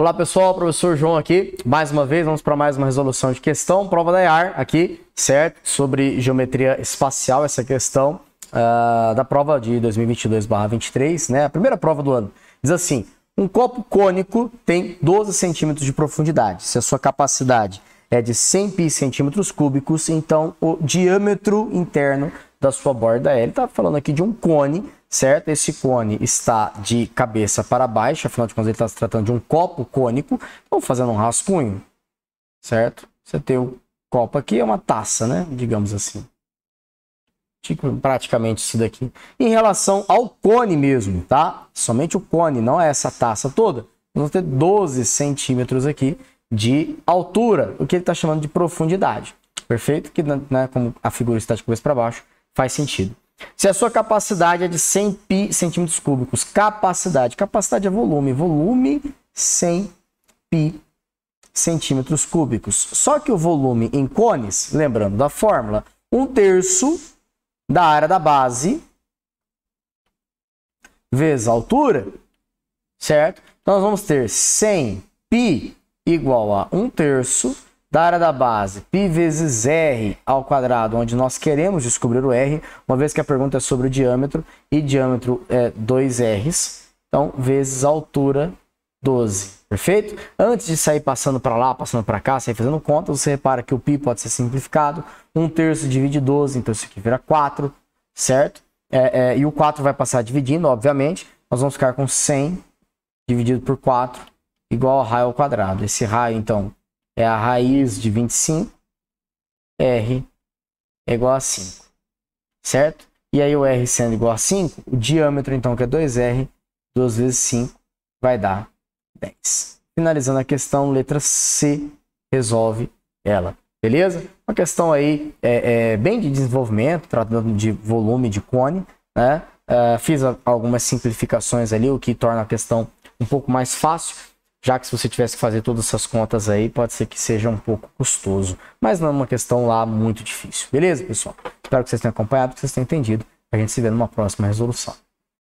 Olá pessoal, professor João aqui. Mais uma vez, vamos para mais uma resolução de questão, prova da EAR aqui, certo? Sobre geometria espacial, essa questão uh, da prova de 2022-23, né? A primeira prova do ano. Diz assim: um copo cônico tem 12 centímetros de profundidade. Se a sua capacidade é de 100 pi centímetros cúbicos, então o diâmetro interno da sua borda aérea. Ele tá falando aqui de um cone, certo? Esse cone está de cabeça para baixo, afinal de contas ele está se tratando de um copo cônico. Vamos fazendo um rascunho, certo? Você tem o copo aqui, é uma taça, né? Digamos assim. Tipo, praticamente isso daqui. Em relação ao cone mesmo, tá? Somente o cone, não é essa taça toda. vamos ter 12 centímetros aqui de altura, o que ele está chamando de profundidade perfeito? Que, né, como a figura está de cabeça para baixo, faz sentido. Se a sua capacidade é de 100 pi centímetros cúbicos, capacidade, capacidade é volume, volume 100 pi centímetros cúbicos. Só que o volume em cones, lembrando da fórmula, um terço da área da base vezes a altura, certo? Então, nós vamos ter 100 pi igual a um terço da área da base, π vezes r ao quadrado, onde nós queremos descobrir o r, uma vez que a pergunta é sobre o diâmetro, e diâmetro é 2r's, então vezes a altura, 12, perfeito? Antes de sair passando para lá, passando para cá, sair fazendo conta, você repara que o π pode ser simplificado, 1 terço divide 12, então isso aqui vira 4, certo? É, é, e o 4 vai passar dividindo, obviamente, nós vamos ficar com 100 dividido por 4 igual a raio ao quadrado. Esse raio, então, é a raiz de 25, R é igual a 5, certo? E aí o R sendo igual a 5, o diâmetro então que é 2R, 2 vezes 5 vai dar 10. Finalizando a questão, letra C resolve ela, beleza? Uma questão aí é, é bem de desenvolvimento, tratando de volume de cone, né? Uh, fiz algumas simplificações ali, o que torna a questão um pouco mais fácil já que se você tivesse que fazer todas essas contas aí, pode ser que seja um pouco custoso. Mas não é uma questão lá muito difícil. Beleza, pessoal? Espero que vocês tenham acompanhado, que vocês tenham entendido. A gente se vê numa próxima resolução.